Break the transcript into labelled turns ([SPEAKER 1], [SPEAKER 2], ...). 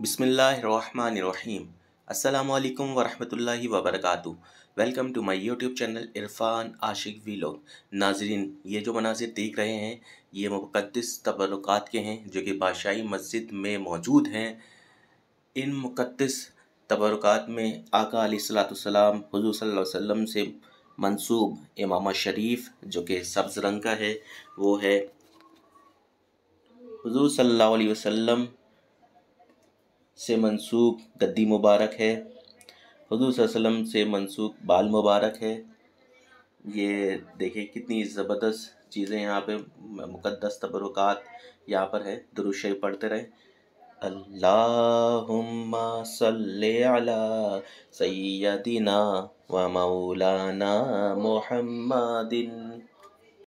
[SPEAKER 1] बिसमीम् अल्लाम वरहमल वबरक welcome to my YouTube channel Irfan Ashiq वी लोग नाजरीन ये जो मनाजिर देख रहे हैं ये मुक़दस तबरक़ात के हैं जो कि बादशाही मस्जिद में मौजूद हैं इन मुक़दस तबरक़ात में आका सलाम हजू वसम से मंसूब इमामा शरीफ जो कि सब्ज़ रंग का है वो है हजू सल वसम से मनसूख गद्दी मुबारक है हजूर वसम से मनसूख बाल मुबारक है ये देखें कितनी ज़बरदस्त चीज़ें यहाँ पे मुक़दस तबरुक यहाँ पर है दुरुश पढ़ते रहें अल्लाहुम्मा सल्ले अला सैयदिना व मौलाना मोहम्मदिन